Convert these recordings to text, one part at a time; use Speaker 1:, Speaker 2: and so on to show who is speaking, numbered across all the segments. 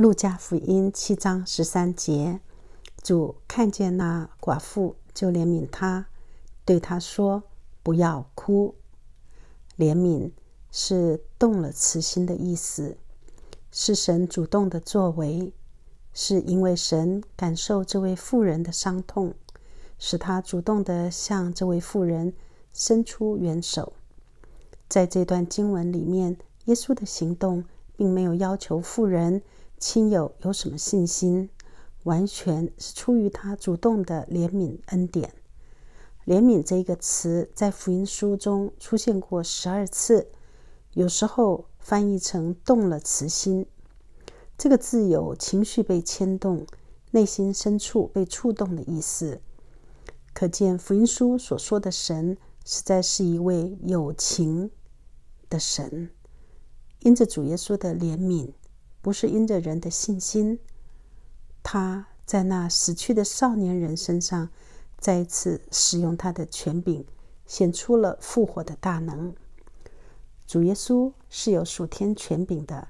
Speaker 1: 路加福音七章十三节，主看见那寡妇就怜悯她，对她说：“不要哭。”怜悯是动了慈心的意思，是神主动的作为，是因为神感受这位妇人的伤痛，使他主动的向这位妇人伸出援手。在这段经文里面，耶稣的行动并没有要求妇人。亲友有什么信心？完全是出于他主动的怜悯恩典。怜悯这个词在福音书中出现过十二次，有时候翻译成动了慈心。这个字有情绪被牵动、内心深处被触动的意思。可见福音书所说的神，实在是一位有情的神。因着主耶稣的怜悯。不是因着人的信心，他在那死去的少年人身上，再一次使用他的权柄，显出了复活的大能。主耶稣是有属天权柄的，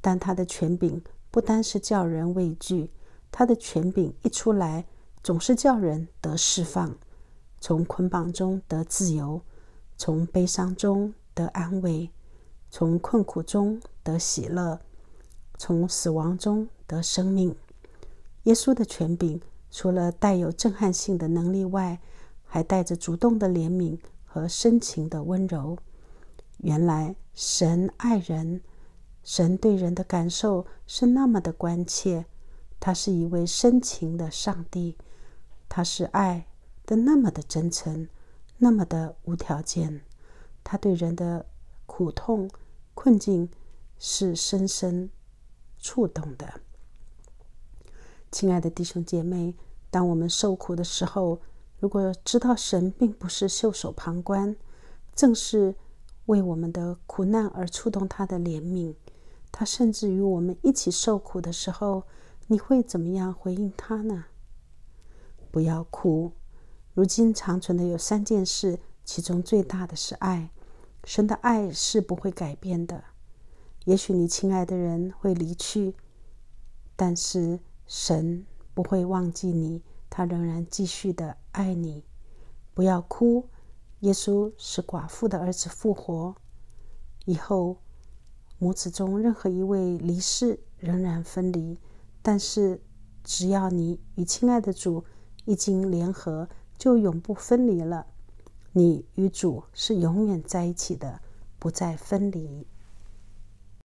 Speaker 1: 但他的权柄不单是叫人畏惧，他的权柄一出来，总是叫人得释放，从捆绑中得自由，从悲伤中得安慰，从困苦中得喜乐。从死亡中得生命，耶稣的权柄除了带有震撼性的能力外，还带着主动的怜悯和深情的温柔。原来神爱人，神对人的感受是那么的关切，他是一位深情的上帝，他是爱的那么的真诚，那么的无条件，他对人的苦痛困境是深深。触动的，亲爱的弟兄姐妹，当我们受苦的时候，如果知道神并不是袖手旁观，正是为我们的苦难而触动他的怜悯，他甚至与我们一起受苦的时候，你会怎么样回应他呢？不要哭。如今长存的有三件事，其中最大的是爱。神的爱是不会改变的。也许你亲爱的人会离去，但是神不会忘记你，他仍然继续的爱你。不要哭，耶稣是寡妇的儿子复活。以后母子中任何一位离世，仍然分离，但是只要你与亲爱的主已经联合，就永不分离了。你与主是永远在一起的，不再分离。